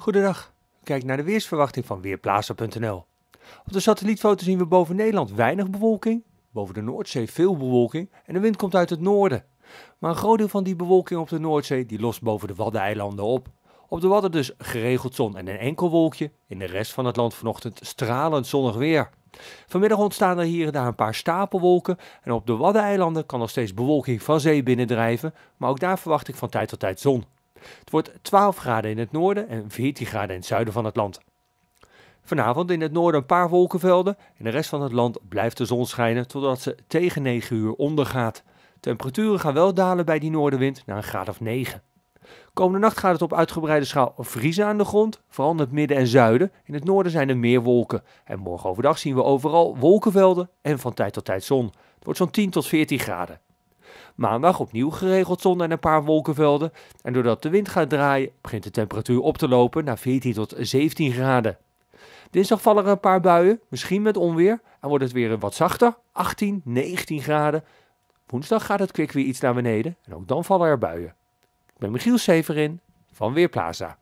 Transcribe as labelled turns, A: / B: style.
A: Goedendag. Kijk naar de weersverwachting van Weerplaza.nl. Op de satellietfoto zien we boven Nederland weinig bewolking, boven de Noordzee veel bewolking en de wind komt uit het noorden. Maar een groot deel van die bewolking op de Noordzee die lost boven de Waddeneilanden op. Op de Wadden dus geregeld zon en een enkel wolkje, in de rest van het land vanochtend stralend zonnig weer. Vanmiddag ontstaan er hier en daar een paar stapelwolken en op de Waddeneilanden kan nog steeds bewolking van zee binnendrijven, maar ook daar verwacht ik van tijd tot tijd zon. Het wordt 12 graden in het noorden en 14 graden in het zuiden van het land. Vanavond in het noorden een paar wolkenvelden. In de rest van het land blijft de zon schijnen totdat ze tegen 9 uur ondergaat. Temperaturen gaan wel dalen bij die noordenwind naar een graad of 9. Komende nacht gaat het op uitgebreide schaal vriezen aan de grond, vooral in het midden en zuiden. In het noorden zijn er meer wolken. En morgen overdag zien we overal wolkenvelden en van tijd tot tijd zon. Het wordt zo'n 10 tot 14 graden. Maandag opnieuw geregeld zon en een paar wolkenvelden. En doordat de wind gaat draaien, begint de temperatuur op te lopen naar 14 tot 17 graden. Dinsdag vallen er een paar buien, misschien met onweer. En wordt het weer wat zachter, 18, 19 graden. Woensdag gaat het kwik weer iets naar beneden en ook dan vallen er buien. Ik ben Michiel Severin van Weerplaza.